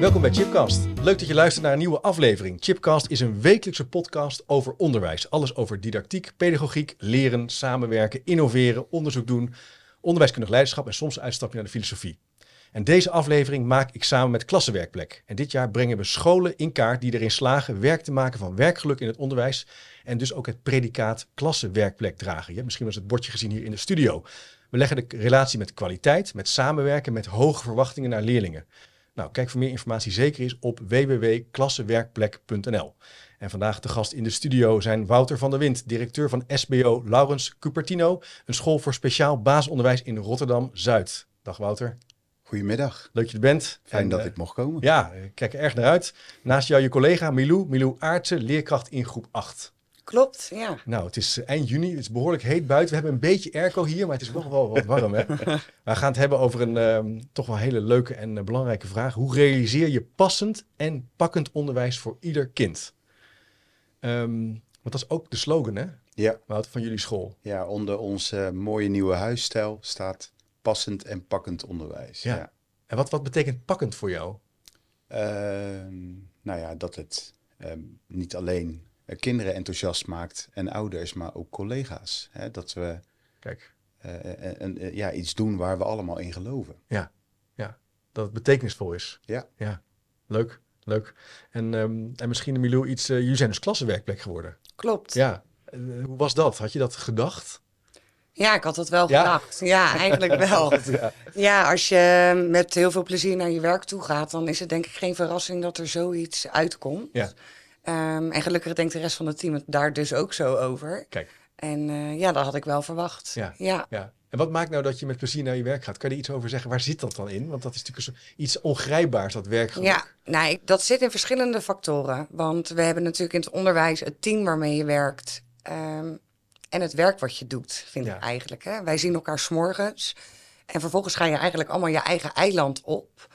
Welkom bij Chipcast. Leuk dat je luistert naar een nieuwe aflevering. Chipcast is een wekelijkse podcast over onderwijs. Alles over didactiek, pedagogiek, leren, samenwerken, innoveren, onderzoek doen, onderwijskundig leiderschap en soms uitstapje naar de filosofie. En deze aflevering maak ik samen met Klassenwerkplek. En dit jaar brengen we scholen in kaart die erin slagen werk te maken van werkgeluk in het onderwijs. En dus ook het predicaat klassenwerkplek dragen. Je hebt misschien wel eens het bordje gezien hier in de studio. We leggen de relatie met kwaliteit, met samenwerken, met hoge verwachtingen naar leerlingen. Nou, kijk voor meer informatie zeker eens op www.klassenwerkplek.nl. En vandaag de gast in de studio zijn Wouter van der Wind, directeur van SBO Laurens Cupertino, een school voor speciaal basisonderwijs in Rotterdam-Zuid. Dag Wouter. Goedemiddag. Leuk dat je er bent. Fijn dat eh, ik mocht komen. Ja, ik eh, kijk er erg naar uit. Naast jou je collega Milou, Milou Aartsen, leerkracht in groep 8. Klopt, ja. Nou, het is eh, eind juni, het is behoorlijk heet buiten. We hebben een beetje airco hier, maar het is nog wel wat warm. Hè? We gaan het hebben over een ehm, toch wel hele leuke en eh, belangrijke vraag. Hoe realiseer je passend en pakkend onderwijs voor ieder kind? Um, want dat is ook de slogan, hè? Ja. van jullie school. Ja, onder onze mooie nieuwe huisstijl staat passend en pakkend onderwijs. Ja. En wat, wat betekent pakkend voor jou? Ehm, nou ja, dat het niet alleen eh, kinderen enthousiast maakt en ouders, maar ook collega's. Hè? Dat we Kijk. Eh, eh, en, ja, iets doen waar we allemaal in geloven. Ja, ja. dat het betekenisvol is. Ja. ja. Leuk, leuk. En, um, en misschien, Milou, iets, Je zijn dus klassenwerkplek geworden. Klopt. Ja. hoe was dat? Had je dat gedacht? Ja, ik had dat wel ja? gedacht. Ja, eigenlijk wel. ja. ja. als je met heel veel plezier naar je werk toe gaat, dan is het denk ik geen verrassing dat er zoiets uitkomt. Ja. Ehm, en gelukkig denkt de rest van het team het daar dus ook zo over. Kijk. En eh, ja, dat had ik wel verwacht. Ja, ja. En wat maakt nou dat je met plezier naar je werk gaat? Kan je iets over zeggen? Waar zit dat dan in? Want dat is natuurlijk iets ongrijpbaars, dat werk. Ja, nee, nou, dat zit in verschillende factoren. Want we hebben natuurlijk in het onderwijs het team waarmee je werkt. Ehm, en het werk wat je doet, vind ik eigenlijk. Hè? Wij zien elkaar s'morgens. En vervolgens ga je eigenlijk allemaal je eigen eiland op.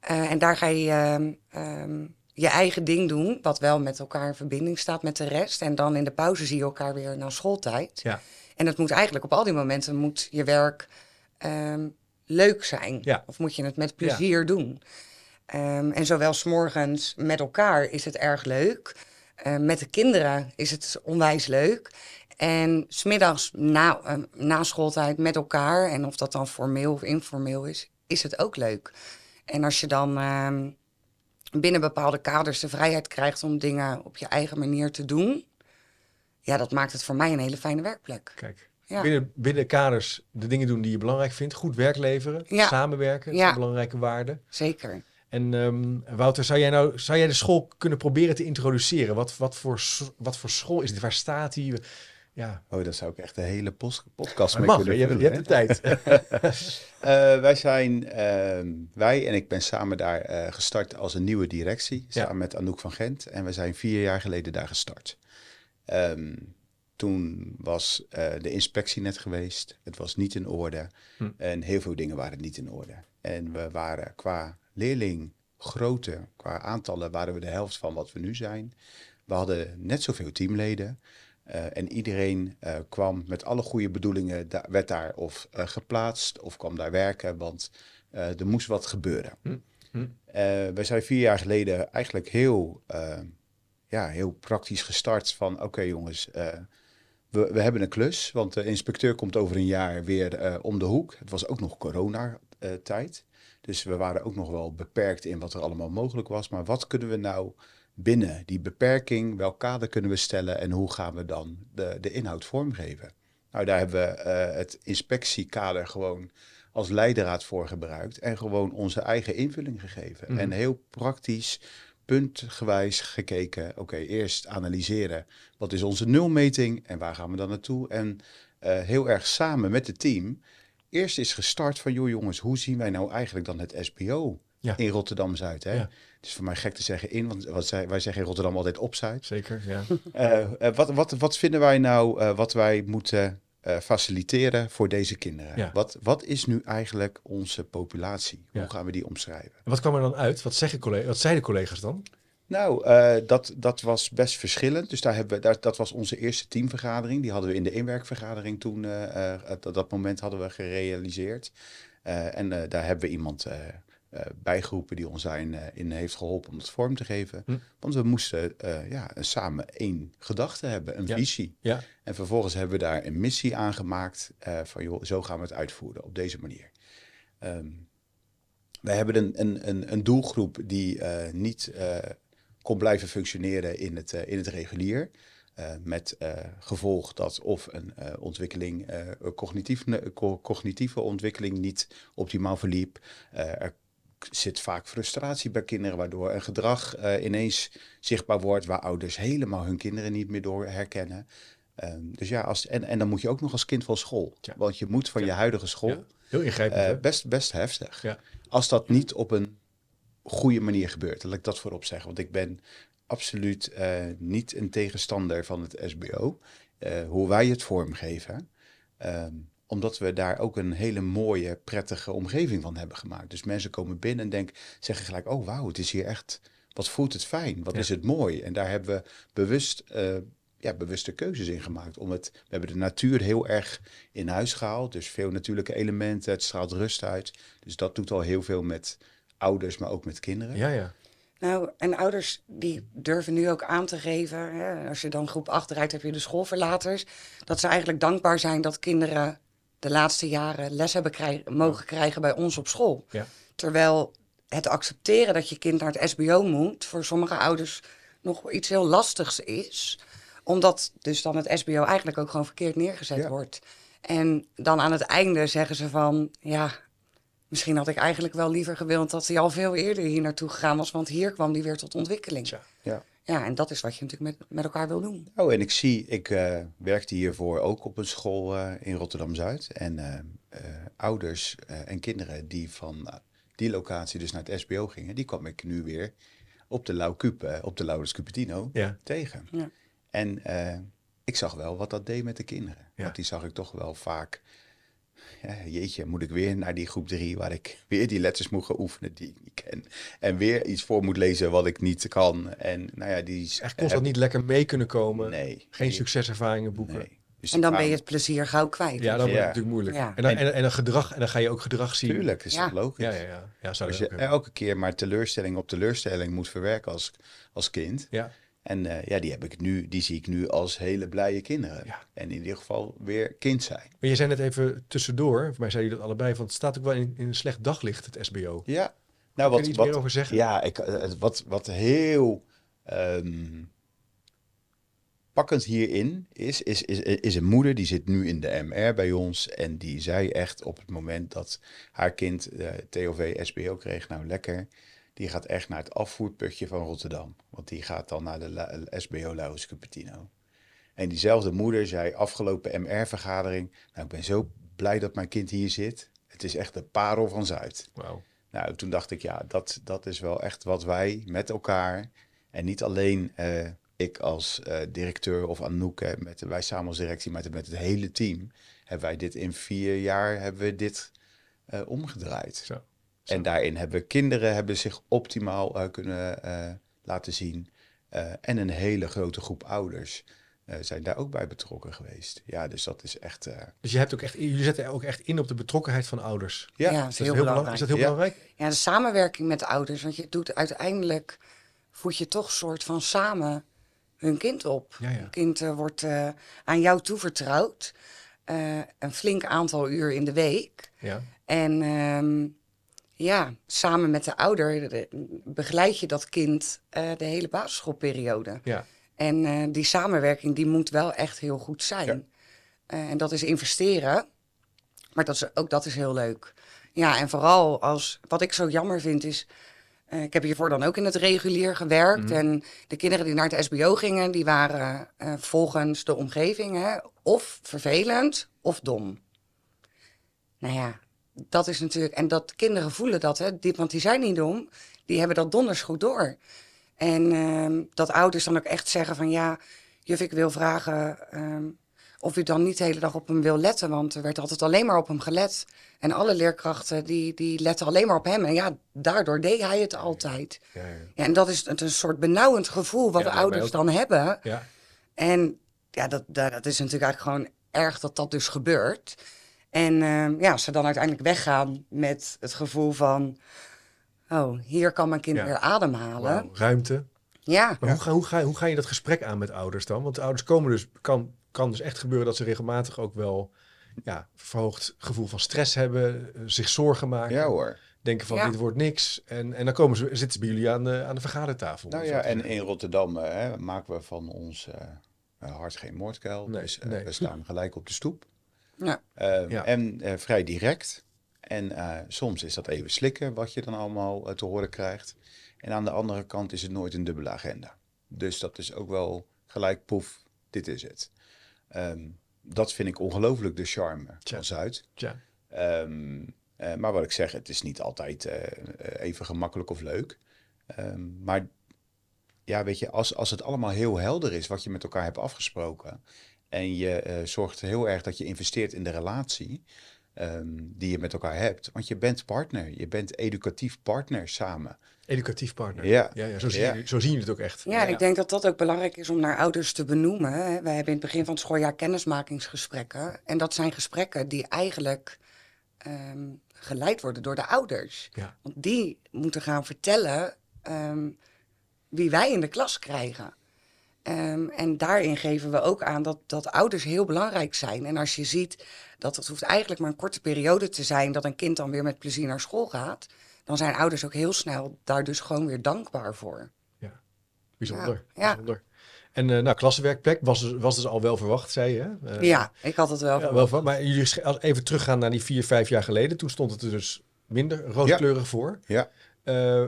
Eh, en daar ga je ehm, je eigen ding doen, wat wel met elkaar in verbinding staat met de rest. En dan in de pauze zie je elkaar weer na schooltijd. Ja. En dat moet eigenlijk op al die momenten moet je werk ehm, leuk zijn. Of moet je het met plezier doen. Ehm, en zowel s'morgens met elkaar is het erg leuk. Ehm, met de kinderen is het onwijs leuk. En smiddags na, na schooltijd met elkaar, en of dat dan formeel of informeel is, is het ook leuk. En als je dan binnen bepaalde kaders de vrijheid krijgt om dingen op je eigen manier te doen. Ja, dat maakt het voor mij een hele fijne werkplek. Kijk, ja. binnen, binnen kaders de dingen doen die je belangrijk vindt. Goed werk leveren, samenwerken, ja. belangrijke waarden. Zeker. En ehm, Wouter, zou jij, nou, zou jij de school kunnen proberen te introduceren? Wat, wat, voor, wat voor school is dit? Waar staat hij? Ja. Oh, dat zou ik echt de hele podcast mee mag, kunnen je, Je hebt de tijd. Eh, wij zijn, ehm, wij en ik ben samen daar eh, gestart als een nieuwe directie, samen met Anouk van Gent. En we zijn vier jaar geleden daar gestart. Ehm, toen was eh, de inspectie net geweest, het was niet in orde hm. en heel veel dingen waren niet in orde. En we waren qua leerling grootte, qua aantallen waren we de helft van wat we nu zijn. We hadden net zoveel teamleden. Eh, en iedereen eh, kwam met alle goede bedoelingen, werd daar of eh, geplaatst of kwam daar werken, want er moest wat gebeuren. Hm. hm. wij zijn vier jaar geleden eigenlijk heel, ja, heel praktisch gestart van oké jongens, we, we, hebben een klus, want de inspecteur komt over een jaar weer om de hoek. Het was ook nog coronatijd, dus we waren ook nog wel beperkt in wat er allemaal mogelijk was. Maar wat kunnen we nou binnen die beperking, welk kader kunnen we stellen en hoe gaan we dan de, de inhoud vormgeven? Nou, daar hebben we eh, het inspectiekader gewoon als leidraad voor gebruikt en gewoon onze eigen invulling gegeven. Mhm. En heel praktisch, puntgewijs gekeken, oké, eerst analyseren wat is onze nulmeting en waar gaan we dan naartoe? En eh, heel erg samen met het team, eerst is gestart van, joh jongens, hoe zien wij nou eigenlijk dan het SBO? in Rotterdam-Zuid. Hè? Het is voor mij gek te zeggen in, want wat wij zeggen in Rotterdam altijd op Zuid. Zeker, ja. Eh, eh, wat, wat, wat vinden wij nou eh, wat wij moeten faciliteren voor deze kinderen? Wat, wat is nu eigenlijk onze populatie? Hoe gaan we die omschrijven? En wat kwam er dan uit? Wat, zeggen collega- wat zeiden collega's dan? Nou, dat, dat was best verschillend. Dus daar hebben, we, daar, dat was onze eerste teamvergadering. Die hadden we in de inwerkvergadering toen, dat, dat moment hadden we gerealiseerd. en daar hebben we iemand eh, bijgroepen die ons daarin eh, in heeft geholpen om het vorm te geven. Hm. Want we moesten eh, ja, samen één gedachte hebben, een visie. Ja. En vervolgens hebben we daar een missie aan gemaakt van zo gaan we het uitvoeren op deze manier. Ehm, we hebben een, een, een, een doelgroep die niet kon blijven functioneren in het, in het regulier. met gevolg dat of een ontwikkeling, cognitief, cognitieve ontwikkeling niet optimaal verliep. er zit vaak frustratie bij kinderen, waardoor een gedrag eh, ineens zichtbaar wordt waar ouders helemaal hun kinderen niet meer door herkennen. Ehm, dus ja, als, en, en dan moet je ook nog als kind van school. Want je moet van je huidige school. Ja. Heel ingrijpend. Eh, best, best heftig. Als dat niet op een goede manier gebeurt, laat ik dat voorop zeggen. Want ik ben absoluut eh, niet een tegenstander van het SBO. hoe wij het vormgeven. Ehm, omdat we daar ook een hele mooie, prettige omgeving van hebben gemaakt. Dus mensen komen binnen en denken, zeggen gelijk, oh wauw, het is hier echt, wat voelt het fijn, wat is het mooi. En daar hebben we bewust... Uh, ja, bewuste keuzes in gemaakt. Om het, we hebben de natuur heel erg in huis gehaald. Dus veel natuurlijke elementen. Het straalt rust uit. Dus dat doet al heel veel met ouders, maar ook met kinderen. Ja, ja. Nou, en ouders die durven nu ook aan te geven. Hè, als je dan groep 8 rijdt, heb je de schoolverlaters. Dat ze eigenlijk dankbaar zijn dat kinderen de laatste jaren les hebben mogen krijgen bij ons op school. Ja. Terwijl het accepteren dat je kind naar het SBO moet voor sommige ouders nog iets heel lastigs is. Omdat dus dan het SBO eigenlijk ook gewoon verkeerd neergezet wordt. En dan aan het einde zeggen ze van ja, misschien had ik eigenlijk wel liever gewild dat hij al veel eerder hier naartoe gegaan was, want hier kwam die weer tot ontwikkeling. ja. Ja, en dat is wat je natuurlijk met, met elkaar wil doen. Oh, en ik zie, ik eh, werkte hiervoor ook op een school eh, in Rotterdam-Zuid. En eh, ouders en kinderen die van die locatie dus naar het SBO gingen, die kwam ik nu weer op de Lau op de Laurens Cupertino ja. tegen. Ja. En ik zag wel wat dat deed met de kinderen. Ja. Want die zag ik toch wel vaak jeetje, moet ik weer naar die groep drie waar ik weer die letters moet gaan oefenen die ik niet ken. En weer iets voor moet lezen wat ik niet kan. En nou ja, die is echt constant eh, niet lekker mee kunnen komen. Nee. Geen succeservaringen boeken. Dus en dan ben je het plezier gauw kwijt. Ja, dan wordt het natuurlijk moeilijk. En, dan, en, en, dan gedrag, en dan ga je ook gedrag zien. Tuurlijk, is dat logisch. Ja, ja, ja. ja Als je elke keer maar teleurstelling op teleurstelling moet verwerken als, als kind, ja. En eh, ja, die, heb ik nu, die zie ik nu als hele blije kinderen. En in ieder geval weer kind zijn. Maar je zei net even tussendoor, voor mij zei je dat allebei, van het staat ook wel in, in een slecht daglicht, het SBO. Ja, nou wat. Iets meer over zeggen? Ja, ik, eh, wat, wat heel ehm, pakkend hierin is, is, is, is een moeder die zit nu in de MR bij ons. En die zei echt op het moment dat haar kind uh, eh, TOV-SBO kreeg, nou lekker die gaat echt naar het afvoerputje van Rotterdam. Want die gaat dan naar de SBO Laurens Cupertino. En diezelfde moeder zei afgelopen MR-vergadering... Nou, ik ben zo blij dat mijn kind hier zit. Het is echt de parel van Zuid. Nou, toen dacht ik, ja, dat, dat is wel echt wat wij met elkaar... en niet alleen eh, ik als eh, directeur of Anouk, met, wij samen als directie... maar met het hele team, hebben wij dit in vier jaar hebben we dit eh, omgedraaid. Zo. En daarin hebben kinderen hebben zich optimaal eh, kunnen eh, laten zien. Eh, en een hele grote groep ouders. zijn daar ook bij betrokken geweest. Ja, dus dat is echt. Dus je hebt ook echt, jullie zetten ook echt in op de betrokkenheid van ouders. Ja, dat is, dat heel belangrijk. is dat heel ja. belangrijk? Ja, de samenwerking met de ouders. Want je doet uiteindelijk voed je toch soort van samen hun kind op. Het kind wordt aan jou toevertrouwd. een flink aantal uur in de week. Ja. En ehm, ja, samen met de ouder eh, begeleid je dat kind eh, de hele basisschoolperiode. Ja. En eh, die samenwerking die moet wel echt heel goed zijn. Ja. en dat is investeren, maar dat is, ook dat is heel leuk. Ja, en vooral als, wat ik zo jammer vind is, ik heb hiervoor dan ook in het regulier gewerkt. Mhm. En de kinderen die naar het SBO gingen, die waren volgens de omgeving hè, of vervelend of dom. Nou ja, dat is natuurlijk, en dat kinderen voelen dat, hè, want die zijn niet dom, die hebben dat donders goed door. En ehm, dat ouders dan ook echt zeggen van ja, juf, ik wil vragen ehm, of u dan niet de hele dag op hem wil letten, want er werd altijd alleen maar op hem gelet. En alle leerkrachten die, die letten alleen maar op hem. En ja, daardoor deed hij het altijd. Ja, ja, ja. en dat is een, soort benauwend gevoel wat ouders dan hebben. En ja, dat, dat, dat is natuurlijk eigenlijk gewoon erg dat dat dus gebeurt. En uh, ja, ze dan uiteindelijk weggaan met het gevoel van... oh, hier kan mijn kind weer ademhalen. ruimte. Ja. Maar Hoe, ga, hoe, ga, hoe ga je dat gesprek aan met ouders dan? Want de ouders komen dus... kan, kan dus echt gebeuren dat ze regelmatig ook wel... ja, verhoogd gevoel van stress hebben, eh, zich zorgen maken. Ja hoor denken van dit wordt niks. En, en dan komen ze, zitten bij jullie aan de, aan de vergadertafel. Nou ja, en in Rotterdam eh, hè, maken we van ons eh, hart geen moordkuil. Nee, dus, We staan gelijk op de stoep. Ehm, ja. En eh, vrij direct. En eh, soms is dat even slikken wat je dan allemaal eh, te horen krijgt. En aan de andere kant is het nooit een dubbele agenda. Dus dat is ook wel gelijk poef, dit is het. Ehm, dat vind ik ongelooflijk de charme van Zuid. Ehm, maar wat ik zeg, het is niet altijd even gemakkelijk of leuk. maar ja, weet je, als, als het allemaal heel helder is wat je met elkaar hebt afgesproken en je eh, zorgt heel erg dat je investeert in de relatie ehm, die je met elkaar hebt. Want je bent partner, je bent educatief partner samen. Educatief partner. Ja, ja, ja zo, zien ja. zo het ook echt. Ja, ik denk dat dat ook belangrijk is om naar ouders te benoemen. Wij hebben in het begin van het schooljaar kennismakingsgesprekken. En dat zijn gesprekken die eigenlijk ehm, geleid worden door de ouders. Want die moeten gaan vertellen ehm, wie wij in de klas krijgen. Ehm, en daarin geven we ook aan dat, dat ouders heel belangrijk zijn. En als je ziet dat het hoeft eigenlijk maar een korte periode te zijn dat een kind dan weer met plezier naar school gaat, dan zijn ouders ook heel snel daar dus gewoon weer dankbaar voor. Ja, bijzonder. Ja. bijzonder. En eh, nou, klassenwerkplek was dus, was dus al wel verwacht, zei je. Eh, ja, ik had het wel, verwacht. wel Maar jullie als even teruggaan naar die vier, vijf jaar geleden, toen stond het er dus minder rooskleurig voor. Ja. Eh,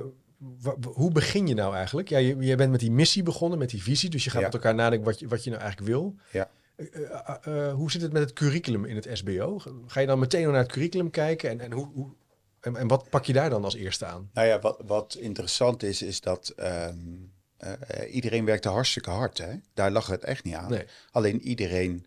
hoe begin je nou eigenlijk? Ja, je, je, bent met die missie begonnen, met die visie. Dus je gaat met elkaar nadenken wat je, wat je nou eigenlijk wil. Ja. Eh, eh, ah, ah, eh, hoe zit het met het curriculum in het SBO? Ga je dan meteen naar het curriculum kijken? En, en, hoe, hoe en, wat pak je daar dan als eerste aan? Nou ja, wat, wat interessant is, is dat um, iedereen werkte hartstikke hard. Hè? Daar lag het echt niet aan. Alleen iedereen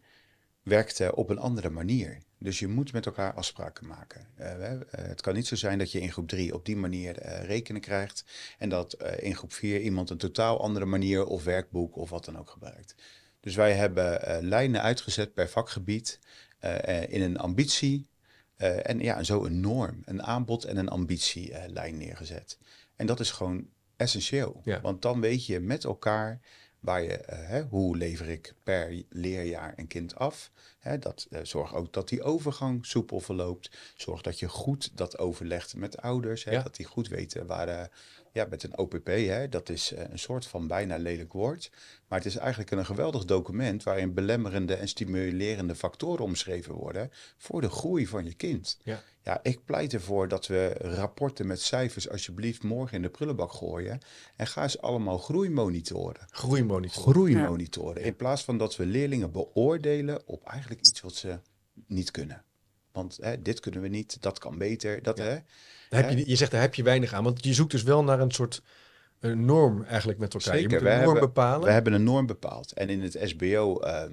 werkte op een andere manier. Dus je moet met elkaar afspraken maken. Eh, eh, het kan niet zo zijn dat je in groep drie op die manier uh, rekenen krijgt en dat in groep vier iemand een totaal andere manier of werkboek of wat dan ook gebruikt. Dus wij hebben lijnen uitgezet per vakgebied in een ambitie en ja, zo een norm, een aanbod en een ambitielijn neergezet. En dat is gewoon essentieel, want dan weet je met elkaar eh, hoe lever ik per leerjaar een kind af? Hè, dat, eh, zorg ook dat die overgang soepel verloopt. Zorg dat je goed dat overlegt met ouders. Hè, Dat die goed weten waar, eh, ja, met een OPP. Hè, dat is eh, een soort van bijna lelijk woord. Maar het is eigenlijk een geweldig document waarin belemmerende en stimulerende factoren omschreven worden voor de groei van je kind. Ja. Ja, ik pleit ervoor dat we rapporten met cijfers alsjeblieft morgen in de prullenbak gooien. En ga eens allemaal groeimonitoren. Groeimonitoren. Groeimonitoren. In plaats van dat we leerlingen beoordelen op eigenlijk iets wat ze niet kunnen. Want hè, dit kunnen we niet, dat kan beter. Dat, hè, heb je, je zegt daar heb je weinig aan, want je zoekt dus wel naar een soort een norm eigenlijk met elkaar. Zeker, je moet een norm bepalen. We hebben een norm bepaald. En in het SBO ehm,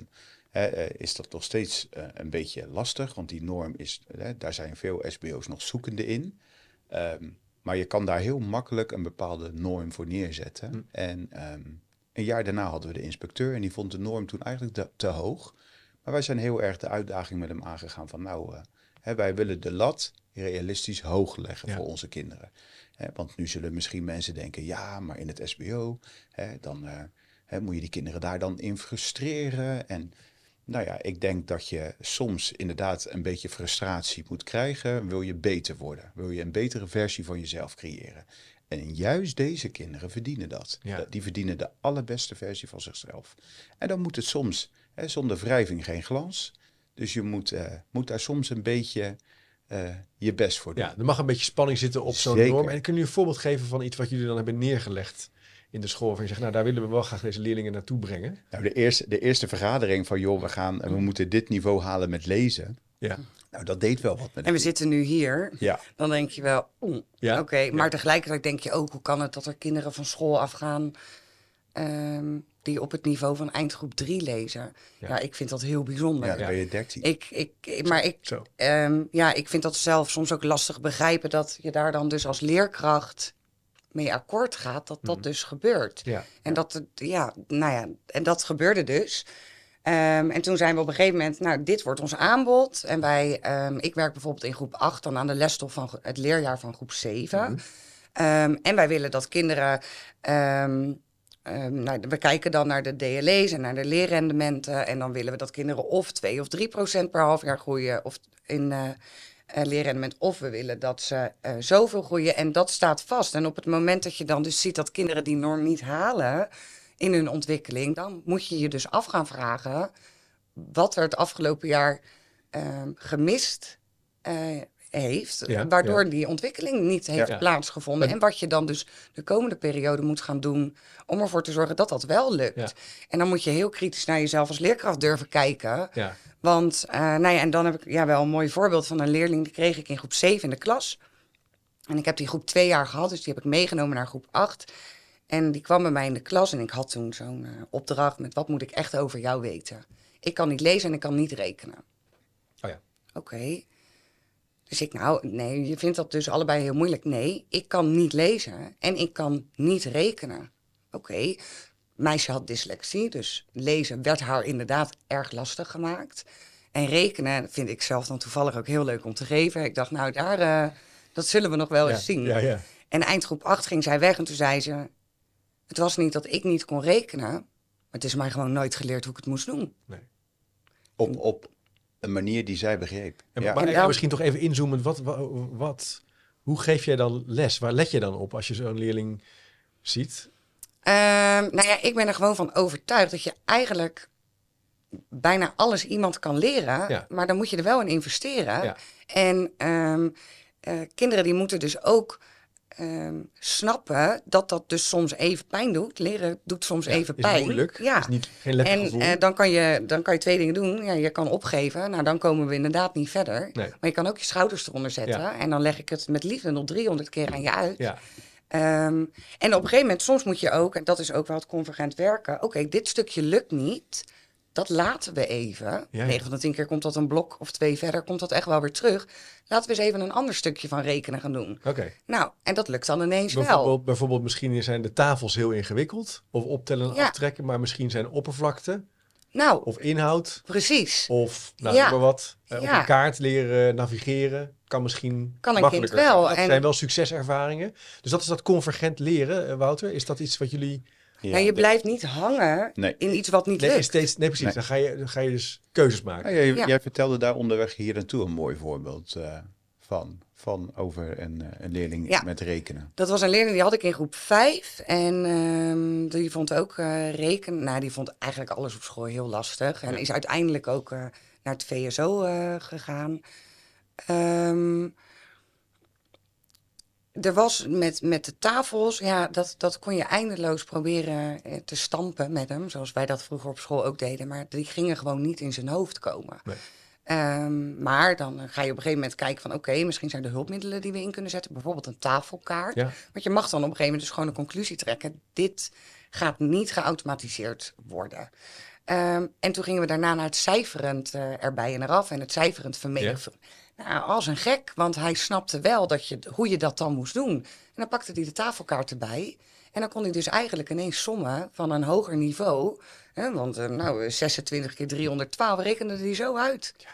eh, is dat nog steeds eh, een beetje lastig, want die norm is, daar zijn veel SBO's nog zoekende in. Ehm, maar je kan daar heel makkelijk een bepaalde norm voor neerzetten. Hm. En ehm, een jaar daarna hadden we de inspecteur en die vond de norm toen eigenlijk te, te hoog. Maar wij zijn heel erg de uitdaging met hem aangegaan van nou, eh, hè, wij willen de lat realistisch hoog leggen voor onze kinderen. want nu zullen misschien mensen denken, ja, maar in het SBO, dan eh, moet je die kinderen daar dan in frustreren. En nou ja, ik denk dat je soms inderdaad een beetje frustratie moet krijgen. Wil je beter worden? Wil je een betere versie van jezelf creëren? En juist deze kinderen verdienen dat. Die verdienen de allerbeste versie van zichzelf. En dan moet het soms, zonder wrijving geen glans. Dus je moet, eh, moet daar soms een beetje eh, je best voor doen. Ja, er mag een beetje spanning zitten op zo'n norm. En kun je een voorbeeld geven van iets wat jullie dan hebben neergelegd in de school? Van je zegt, nou daar willen we wel graag deze leerlingen naartoe brengen. Nou, de eerste, de eerste vergadering van, joh, we, gaan, en we moeten dit niveau halen met lezen. Ja. Nou, dat deed wel wat met En we zitten nu hier. Ja. Dan denk je wel, ja? oké. Maar tegelijkertijd denk je ook, hoe kan het dat er kinderen van school afgaan... Um, die op het niveau van eindgroep 3 lezen. Ja. ik vind dat heel bijzonder. Ja, dan je 13. Ik, ik, maar ik, um, ja, ik vind dat zelf soms ook lastig begrijpen dat je daar dan dus als leerkracht mee akkoord gaat, dat dat mhm. dus gebeurt. Ja. En dat, ja, nou ja, en dat gebeurde dus. Ehm, en toen zijn we op een gegeven moment, nou, dit wordt ons aanbod. En wij, ehm, ik werk bijvoorbeeld in groep 8, dan aan de lesstof van het leerjaar van groep 7. Mm. en wij willen dat kinderen Ehm, nou, we kijken dan naar de DLE's en naar de leerrendementen. En dan willen we dat kinderen of 2 of 3 procent per half jaar groeien of in eh, leerrendement. Of we willen dat ze eh, zoveel groeien. En dat staat vast. En op het moment dat je dan dus ziet dat kinderen die norm niet halen in hun ontwikkeling, dan moet je je dus af gaan vragen wat er het afgelopen jaar ehm, gemist uh, heeft, waardoor die ontwikkeling niet heeft plaatsgevonden. En wat je dan dus de komende periode moet gaan doen om ervoor te zorgen dat dat wel lukt. En dan moet je heel kritisch naar jezelf als leerkracht durven kijken. Want, uh, nou ja, en dan heb ik ja, wel een mooi voorbeeld van een leerling, die kreeg ik in groep 7 in de klas. En ik heb die groep twee jaar gehad, dus die heb ik meegenomen naar groep 8. En die kwam bij mij in de klas en ik had toen zo'n eh, opdracht met wat moet ik echt over jou weten. Ik kan niet lezen en ik kan niet rekenen. Oh ja. Oké. Dus ik, nou, nee, je vindt dat dus allebei heel moeilijk. Nee, ik kan niet lezen en ik kan niet rekenen. Oké, meisje had dyslexie, dus lezen werd haar inderdaad erg lastig gemaakt. En rekenen vind ik zelf dan toevallig ook heel leuk om te geven. Ik dacht, nou, daar, eh, dat zullen we nog wel eens zien. Ja, ja. En eindgroep 8 ging zij weg en toen zei ze... Het was niet dat ik niet kon rekenen, maar het is mij gewoon nooit geleerd hoe ik het moest doen. Nee. Op, op een manier die zij begreep. En, ja. Maar misschien toch even inzoomend, wat, wat, hoe geef jij dan les? Waar let je dan op als je zo'n leerling ziet? Ehm, nou ja, ik ben er gewoon van overtuigd dat je eigenlijk bijna alles iemand kan leren, maar dan moet je er wel in investeren. En ehm, eh, kinderen die moeten dus ook Ehm, snappen dat dat dus soms even pijn doet. Leren doet soms even pijn. Ja. Is niet, geen lekker en eh, dan, kan je, dan kan je twee dingen doen. Ja, je kan opgeven. Nou, dan komen we inderdaad niet verder. Maar je kan ook je schouders eronder zetten. En dan leg ik het met liefde nog 300 keer aan je uit. Ja. Ehm, en op een gegeven moment, soms moet je ook, en dat is ook wel het convergent werken. Oké, dit stukje lukt niet dat laten we even. Ja, 9 van de 10 keer komt dat een blok of twee verder, komt dat echt wel weer terug. Laten we eens even een ander stukje van rekenen gaan doen. Oké. Nou, en dat lukt dan ineens bijvoorbeeld, wel. Bijvoorbeeld misschien zijn de tafels heel ingewikkeld. Of optellen en aftrekken, maar misschien zijn oppervlakte. Nou, of inhoud. Precies. Of nou, ja. maar wat. Eh, ja. Op een kaart leren navigeren kan misschien kan een wel. Dat en... zijn wel succeservaringen. Dus dat is dat convergent leren, eh, Wouter. Is dat iets wat jullie ja, je blijft niet hangen in iets wat niet nee, lukt. Steeds, nee, precies. Dan, ga je, dan ga je dus keuzes maken. Nou, ja, jij, vertelde daar onderweg hier naartoe een mooi voorbeeld eh, van. Van over een, eh, een leerling met rekenen. Dat was een leerling die had ik in groep 5. En ehm, die vond ook uh, rekenen. Nou, die vond eigenlijk alles op school heel lastig. En is uiteindelijk ook naar het VSO gegaan. Um, er was met, met de tafels, ja, dat, dat kon je eindeloos proberen eh, te stampen met hem. Zoals wij dat vroeger op school ook deden. Maar die gingen gewoon niet in zijn hoofd komen. Ehm, maar dan ga je op een gegeven moment kijken van oké, misschien zijn er hulpmiddelen die we in kunnen zetten. Bijvoorbeeld een tafelkaart. Want je mag dan op een gegeven moment dus gewoon een conclusie trekken. Dit gaat niet geautomatiseerd worden. Ehm, en toen gingen we daarna naar het cijferend eh, erbij en eraf. En het cijferend vermenigvuldigen. Nou, als een gek, want hij snapte wel dat je, hoe je dat dan moest doen. En dan pakte hij de tafelkaart erbij. En dan kon hij dus eigenlijk ineens sommen van een hoger niveau. Hè, want eh, nou, 26 eh, keer 312 rekende hij zo uit. Ja.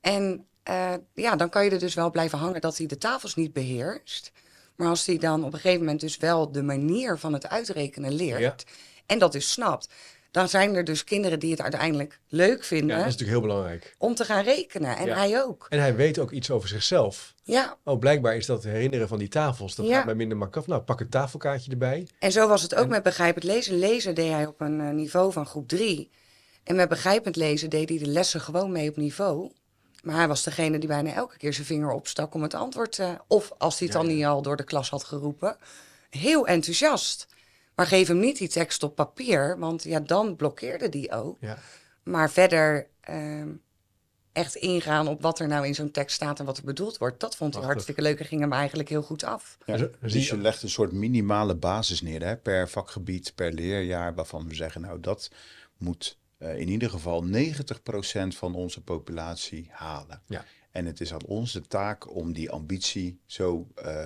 En eh, ja, dan kan je er dus wel blijven hangen dat hij de tafels niet beheerst. Maar als hij dan op een gegeven moment dus wel de manier van het uitrekenen leert. En dat dus snapt dan zijn er dus kinderen die het uiteindelijk leuk vinden. Ja, dat is natuurlijk heel belangrijk. Om te gaan rekenen. En hij ook. En hij weet ook iets over zichzelf. Ja. Oh, blijkbaar is dat herinneren van die tafels. Dat gaat mij minder makkelijk Nou, pak een tafelkaartje erbij. En zo was het ook met begrijpend lezen. Lezen deed hij op een eh, niveau van groep drie. En met begrijpend lezen deed hij de lessen gewoon mee op niveau. Maar hij was degene die bijna elke keer zijn vinger opstak om het antwoord. te. Eh, of als hij het dan niet al door de klas had geroepen. Heel enthousiast. Maar geef hem niet die tekst op papier, want ja, dan blokkeerde die ook. Ja. Maar verder ehm, echt ingaan op wat er nou in zo'n tekst staat en wat er bedoeld wordt. Dat vond ik hartstikke leuk en ging hem eigenlijk heel goed af. Ja, dus, dus, dus je legt een soort minimale basis neer hè? per vakgebied, per leerjaar, waarvan we zeggen, nou dat moet eh, in ieder geval 90% van onze populatie halen. Ja. En het is aan onze taak om die ambitie zo eh,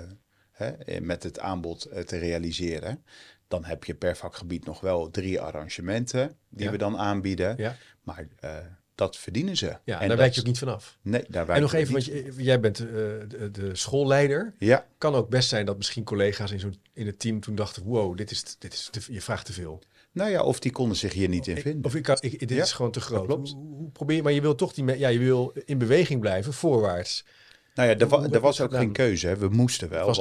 hè, met het aanbod eh, te realiseren. Dan heb je per vakgebied nog wel drie arrangementen die we dan aanbieden. Maar eh, dat verdienen ze. Ja, en daar dat... wijk je ook niet vanaf. Nee, daar wijk En nog even, want jij bent eh, de, schoolleider. Ja. Kan ook best zijn dat misschien collega's in, zo'n in het team toen dachten... wow, dit is, dit is je vraagt te veel. Nou ja, of die konden zich hier niet in vinden. Of ik ik, dit is gewoon te groot. hoe, probeer je, maar je wil toch die, ja, je wil in beweging blijven, voorwaarts. Nou ja, er, was ook geen keuze. Hè. We moesten wel. Het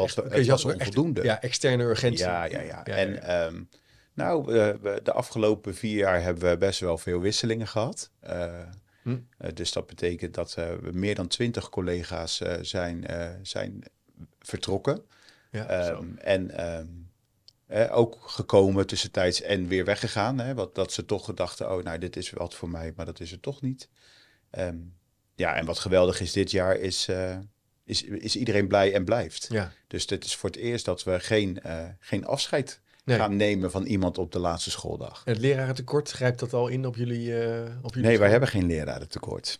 was, onvoldoende. ja, externe urgentie. Ja, ja, ja. en ehm, nou, de afgelopen vier jaar hebben we best wel veel wisselingen gehad. Eh, hm. eh, dus dat betekent dat eh, we meer dan twintig collega's zijn, zijn vertrokken. Ja, um, en ehm, ook gekomen tussentijds en weer weggegaan. Hè, wat, dat ze toch gedachten, oh nou, dit is wat voor mij, maar dat is het toch niet. Um, ja, en wat geweldig is dit jaar is, eh, is, is iedereen blij en blijft. Ja. Dus dit is voor het eerst dat we geen, eh, geen afscheid gaan nemen van iemand op de laatste schooldag. En het lerarentekort, grijpt dat al in op jullie? Eh, jullie nee, wij hebben geen lerarentekort.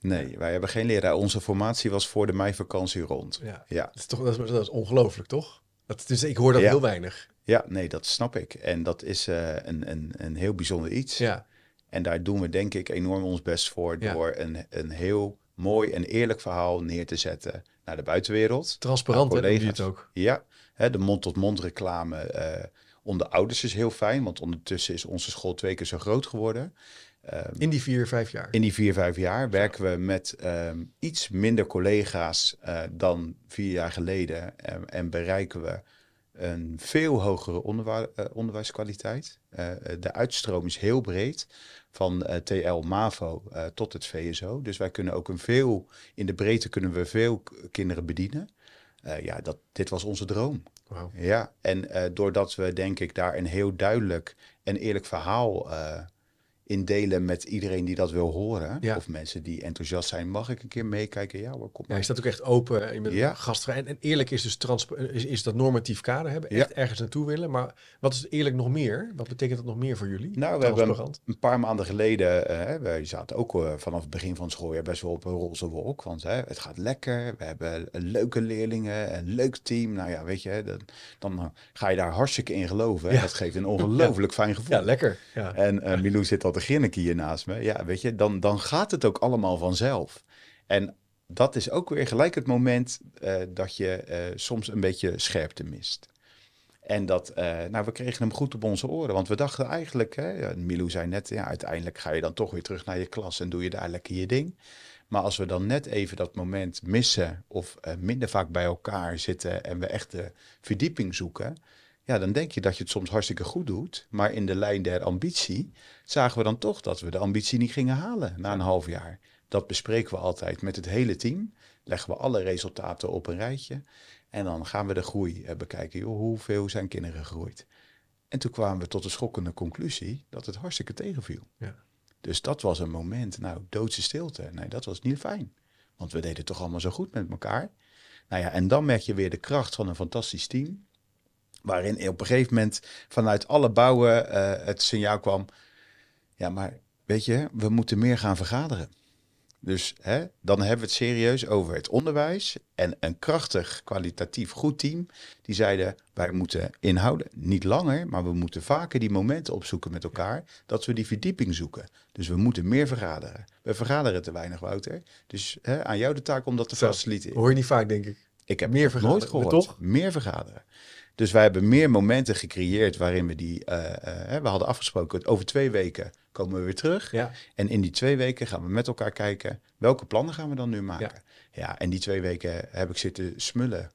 Nee, wij hebben geen leraar. Onze formatie was voor de meivakantie rond. Ja, ja. Dat is toch dat is, ongelooflijk, toch? Dat, dus ik hoor dat heel weinig. Ja, nee, dat snap ik. En dat is een, een, een heel bijzonder iets. Ja. En daar doen we denk ik enorm ons best voor door een, een heel mooi en eerlijk verhaal neer te zetten naar de buitenwereld. Transparant, hè, het ook. Ja, hè, de mond-tot-mond reclame eh, onder ouders is heel fijn, want ondertussen is onze school twee keer zo groot geworden. Ehm, in die vier, vijf jaar? In die vier, vijf jaar werken we met ehm, iets minder collega's eh, dan vier jaar geleden. Eh, en bereiken we een veel hogere eh, onderwijskwaliteit. Eh, eh, de uitstroom is heel breed, van TL MAVO tot het VSO. Dus wij kunnen ook een veel, in de breedte kunnen we veel kinderen bedienen. ja, dat, dit was onze droom. Ja, en doordat we denk ik daar een heel duidelijk en eerlijk verhaal in delen met iedereen die dat wil horen. Ja. Of mensen die enthousiast zijn. Mag ik een keer meekijken? Ja hoor, kom maar. Ja, is dat ook echt open? in eh, bent ja. gastvrij. En, en, eerlijk is dus eh, is, is dat normatief kader hebben. Echt ergens naartoe willen. Maar wat is eerlijk nog meer? Wat betekent dat nog meer voor jullie? Nou, we hebben een, paar maanden geleden... Uh, wij zaten ook vanaf het begin van school schooljaar best wel op een roze wolk. Want uh, het gaat lekker. We hebben leuke leerlingen. Een leuk team. Nou ja, weet je. dan ga je daar hartstikke in geloven. Dat geeft een ongelooflijk fijn gevoel. Ja, lekker. En Milou zit altijd ik hier naast me. Ja, weet je, dan, dan gaat het ook allemaal vanzelf. En dat is ook weer gelijk het moment eh, dat je eh, soms een beetje scherpte mist. En dat, eh, nou, we kregen hem goed op onze oren. Want we dachten eigenlijk, hè, Milou zei net, ja, uiteindelijk ga je dan toch weer terug naar je klas en doe je daar lekker je ding. Maar als we dan net even dat moment missen of minder vaak bij elkaar zitten en we echt de verdieping zoeken, ja, dan denk je dat je het soms hartstikke goed doet. Maar in de lijn der ambitie zagen we dan toch dat we de ambitie niet gingen halen na een half jaar. Dat bespreken we altijd met het hele team. Leggen we alle resultaten op een rijtje. En dan gaan we de groei eh, bekijken. hoeveel zijn kinderen gegroeid? En toen kwamen we tot de schokkende conclusie dat het hartstikke tegenviel. Ja. Dus dat was een moment, nou, doodse stilte. Nee, dat was niet fijn. Want we deden toch allemaal zo goed met elkaar. Nou ja, en dan merk je weer de kracht van een fantastisch team. Waarin op een gegeven moment vanuit alle bouwen eh, het signaal kwam: ja, maar weet je, we moeten meer gaan vergaderen. Dus hè, dan hebben we het serieus over het onderwijs. En een krachtig, kwalitatief goed team. Die zeiden, wij moeten inhouden. Niet langer, maar we moeten vaker die momenten opzoeken met elkaar. Dat we die verdieping zoeken. Dus we moeten meer vergaderen. We vergaderen te weinig, Wouter. Dus hè, aan jou de taak om dat te faciliteren. Hoor je niet vaak, denk ik. Ik heb meer vergaderen. nooit gehoord. Toch? Meer vergaderen. Dus wij hebben meer momenten gecreëerd waarin we die... Eh, eh, we hadden afgesproken, over twee weken komen we weer terug. Ja. En in die twee weken gaan we met elkaar kijken, welke plannen gaan we dan nu maken? Ja, en die twee weken heb ik zitten smullen.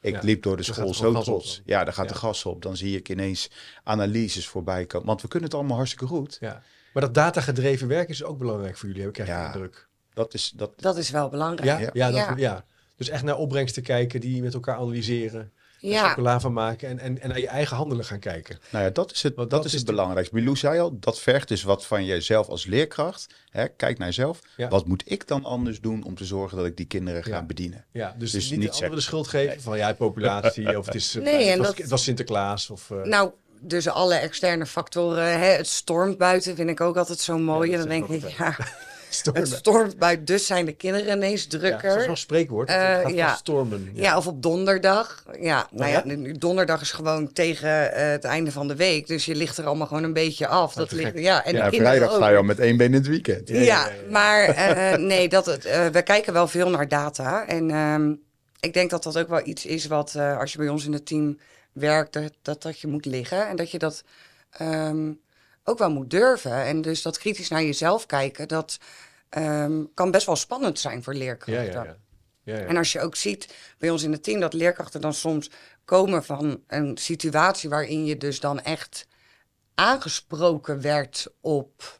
Ik liep door de dus school zo trots. Ja, daar gaat de gas op. Dan zie ik ineens analyses voorbij komen. Want we kunnen het allemaal hartstikke goed. Ja. Maar dat datagedreven werk is ook belangrijk voor jullie, heb ik ja, druk. Dat is, dat... dat is wel belangrijk. Ja, ja, dat, ja. Dus echt naar opbrengsten kijken, die met elkaar analyseren ja. chocola van maken en, en, en naar je eigen handelen gaan kijken. Nou ja, dat is het, dat, is, het belangrijkste. Milou zei al, dat vergt dus wat van jezelf als leerkracht. Hè, kijk naar jezelf. Wat moet ik dan anders doen om te zorgen dat ik die kinderen ga bedienen? Ja, dus, dus niet, niet de de schuld geven van jij populatie of het, is, eh, nee, het was, dat, was Sinterklaas. Of, eh. nou, dus alle externe factoren. Hè, het stormt buiten, vind ik ook altijd zo mooi. en dan denk ik, ja... Het stormt bij dus zijn de kinderen ineens drukker. Ja, dat is een spreekwoord. Uh, gaat ja. stormen. Ja. ja. of op donderdag. Ja, oh nou ja, nu, donderdag is gewoon tegen eh, het einde van de week. Dus je ligt er allemaal gewoon een beetje af. Oh, dat, ligt, ja, en vrijdag ga je al met één been in het weekend. Ja, maar eh, nee, dat, we kijken wel veel naar data. En ehm, ik denk dat dat ook wel iets is wat als je bij ons in het team werkt, dat, dat, je moet liggen. En dat je dat. Ehm, ook wel moet durven. En dus dat kritisch naar jezelf kijken, dat ehm, kan best wel spannend zijn voor leerkrachten. Ja, ja, ja. En als je ook ziet bij ons in het team dat leerkrachten dan soms komen van een situatie waarin je dus dan echt aangesproken werd op,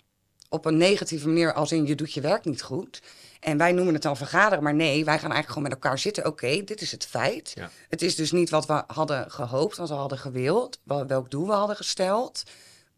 op een negatieve manier, als in je doet je werk niet goed. En wij noemen het dan vergaderen, maar nee, wij gaan eigenlijk gewoon met elkaar zitten. Oké, dit is het feit. Het is dus niet wat we hadden gehoopt, wat we hadden gewild, welk doel we hadden gesteld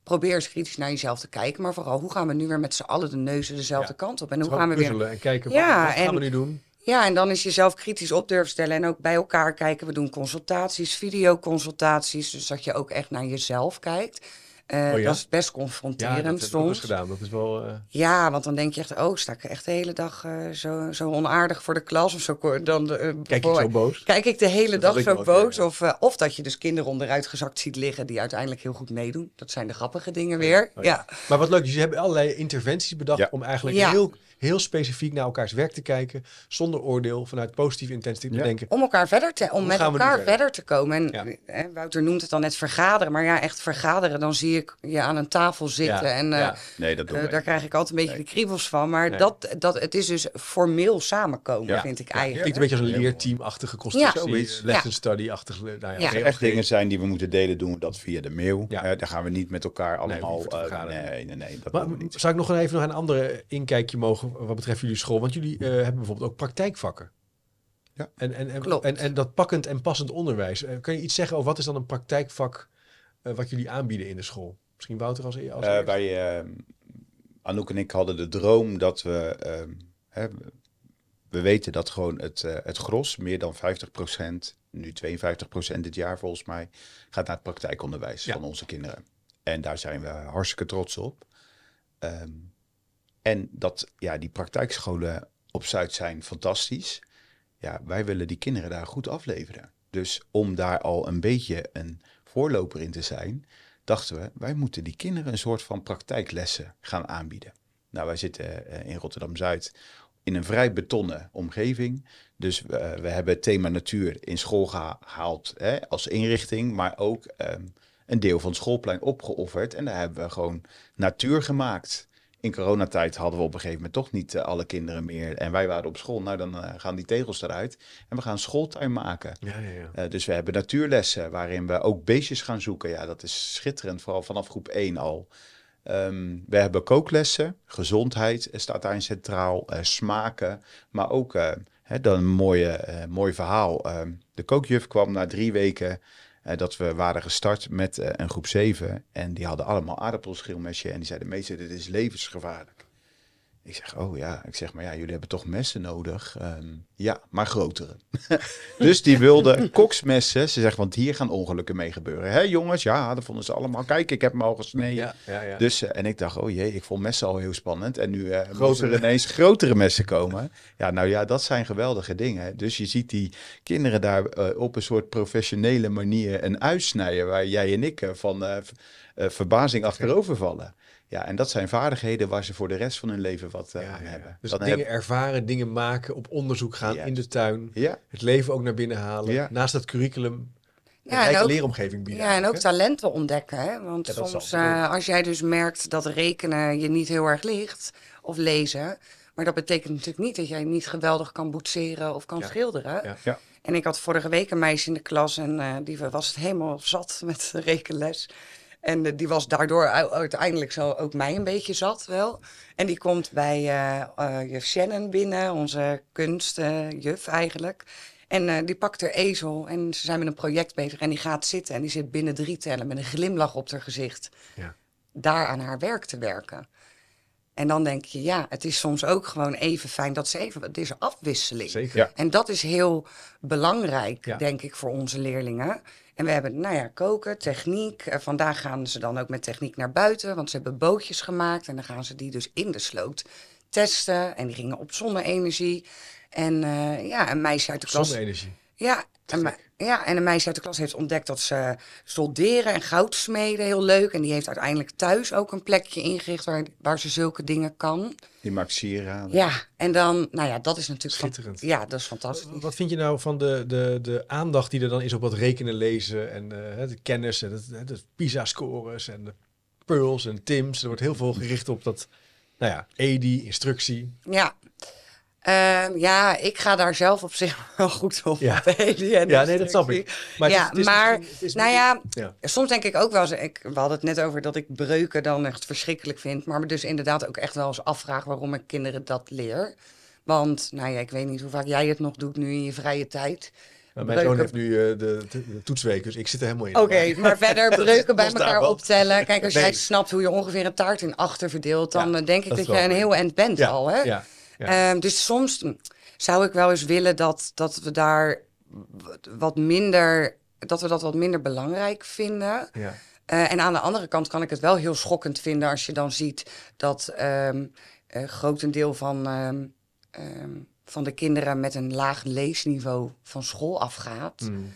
probeer eens kritisch naar jezelf te kijken. Maar vooral, hoe gaan we nu weer met z'n allen de neuzen dezelfde kant op? En hoe gaan we weer... En kijken, wat, gaan we nu doen? Ja, en dan is jezelf kritisch op durven stellen en ook bij elkaar kijken. We doen consultaties, videoconsultaties, dus dat je ook echt naar jezelf kijkt. Eh, oh dat is best confronterend ja, soms. Dat is wel. Eh, ja, want dan denk je echt, oh, sta ik echt de hele dag eh, zo, zo onaardig voor de klas of zo. Dan, kijk ik zo boos? Kijk ik de hele dag zo boos? Of, dat je dus kinderen onderuit gezakt ziet liggen die uiteindelijk heel goed meedoen. Dat zijn de grappige dingen oh weer. Oh ja. Maar wat leuk, dus je hebt allerlei interventies bedacht om eigenlijk heel heel specifiek naar elkaars werk te kijken. Zonder oordeel, vanuit positieve intentie te denken. Om elkaar verder te, om met elkaar verder? te komen. En eh, Wouter noemt het dan net vergaderen. Maar ja, echt vergaderen. Dan zie ik je aan een tafel zitten. En eh, nee, dat eh, daar krijg ik altijd een beetje de kriebels van. Maar dat, dat, het is dus formeel samenkomen, vind ik eigenlijk. Ik een beetje als een leerteamachtige constructie. Lesson study-achtig. Nou ja, echt dingen zijn die we moeten delen, doen we dat via de mail. daar gaan we niet met elkaar allemaal. Nee, nee, nee, nee, dat Zou ik nog even nog een andere inkijkje mogen wat betreft jullie school, want jullie eh, hebben bijvoorbeeld ook praktijkvakken. Ja. En, en, en, en, dat pakkend en passend onderwijs. Uh, eh, kun je iets zeggen over wat is dan een praktijkvak eh, wat jullie aanbieden in de school? Misschien Wouter als, e- als Wij, Anouk en ik hadden de droom dat we... Ehm, hè, we weten dat gewoon het, het gros, meer dan 50%, nu 52% dit jaar volgens mij, gaat naar het praktijkonderwijs van onze kinderen. En daar zijn we hartstikke trots op. Um, en dat, ja, die praktijkscholen op Zuid zijn fantastisch. Ja, wij willen die kinderen daar goed afleveren. Dus om daar al een beetje een voorloper in te zijn, dachten we, wij moeten die kinderen een soort van praktijklessen gaan aanbieden. Nou, wij zitten eh, in Rotterdam-Zuid in een vrij betonnen omgeving. Dus we, eh, we hebben het thema natuur in school gehaald hè, als inrichting, maar ook ehm, een deel van het schoolplein opgeofferd. En daar hebben we gewoon natuur gemaakt in coronatijd hadden we op een gegeven moment toch niet eh, alle kinderen meer. En wij waren op school. Nou, dan eh, gaan die tegels eruit. En we gaan schooltuin maken. Ja, ja, ja. Eh, dus we hebben natuurlessen waarin we ook beestjes gaan zoeken. Ja, dat is schitterend, vooral vanaf groep 1 al. Ehm, we hebben kooklessen, gezondheid staat daarin centraal, smaken, maar ook hè, dan een mooie, mooi verhaal. Ehm, de kookjuf kwam na drie weken eh, dat we waren gestart met eh, een groep zeven en die hadden allemaal aardappelschilmesje en die zeiden meester, dit is levensgevaarlijk. Ik zeg, oh ja. Ik zeg, maar ja, jullie hebben toch messen nodig? Ehm, ja, maar grotere. dus die wilde koksmessen. Ze zegt, want hier gaan ongelukken mee gebeuren. Hé jongens, ja, dat vonden ze allemaal. Kijk, ik heb hem al gesneden. Ja, ja, ja. Dus, eh, en ik dacht, oh jee, ik vond messen al heel spannend. En nu uh, grotere. er ineens grotere messen komen. Ja, nou ja, dat zijn geweldige dingen. Dus je ziet die kinderen daar eh, op een soort professionele manier een uitsnijden. Waar jij en ik van... verbazing achterover vallen. Ja, en dat zijn vaardigheden waar ze voor de rest van hun leven wat eh, aan hebben. Dus dingen ervaren, dingen maken, op onderzoek gaan in de tuin. Het leven ook naar binnen halen. Naast dat curriculum en ook, leeromgeving bieden. Ja, en ook talenten ontdekken. Hè? Want soms, eh, als jij dus merkt dat rekenen je niet heel erg ligt, of lezen, maar dat betekent natuurlijk niet dat jij niet geweldig kan boetseren of kan schilderen. Ja. En ik had vorige week een meisje in de klas en eh, die was het helemaal zat met rekenles. En eh, die was daardoor uiteindelijk zo ook mij een beetje zat wel. En die komt bij eh, eh, juf Shannon binnen, onze kunstjuf eigenlijk. En die pakt haar ezel en ze zijn met een project bezig. En die gaat zitten en die zit binnen drie tellen met een glimlach op haar gezicht. Ja. Daar aan haar werk te werken. En dan denk je, ja, het is soms ook gewoon even fijn dat ze even, het is afwisseling. Zeker. En dat is heel belangrijk, denk ik, voor onze leerlingen. En we hebben, nou ja, koken, techniek. Eh, vandaag gaan ze dan ook met techniek naar buiten, want ze hebben bootjes gemaakt. En dan gaan ze die dus in de sloot testen. En die gingen op zonne-energie. En eh, ja, een meisje uit de klas. Zonne-energie. Ja, ja, en een meisje uit de klas heeft ontdekt dat ze solderen en goud smeden heel leuk. En die heeft uiteindelijk thuis ook een plekje ingericht waar, waar ze zulke dingen kan. Die maakt sieraden. Ja, en dan, nou ja, dat is natuurlijk... Schitterend. ja, dat is fantastisch. Wat vind je nou van de, de, de aandacht die er dan is op wat rekenen, lezen en de eh, kennis en het de PISA-scores en de Pearls en Tims. Er wordt heel veel gericht op dat, nou ja, EDI, instructie. Ja, Ehm, ja, ik ga daar zelf op zich wel goed op. Ja, ja nee, dat snap ik. Maar, het is, maar het is nou ja, soms denk ik ook wel eens... Ik, we hadden het net over dat ik breuken dan echt verschrikkelijk vind. Maar me dus inderdaad ook echt wel eens afvraag waarom ik kinderen dat leer. Want, nou ja, ik weet niet hoe vaak jij het nog doet nu in je vrije tijd. mijn zoon heeft nu eh, de, toetsweek, dus ik zit er helemaal in. Oké, maar verder breuken bij elkaar optellen. Kijk, als jij snapt hoe je ongeveer een taart in achter verdeelt... dan eh, denk ik dat, jij je een heel eind bent al, hè? Ja. Ehm, dus soms zou ik wel eens willen dat, dat we daar wat minder, dat we dat wat minder belangrijk vinden. Ja. Eh, en aan de andere kant kan ik het wel heel schokkend vinden als je dan ziet dat um, ehm, eh, groot deel van, ehm, van de kinderen met een laag leesniveau van school afgaat. Hmm.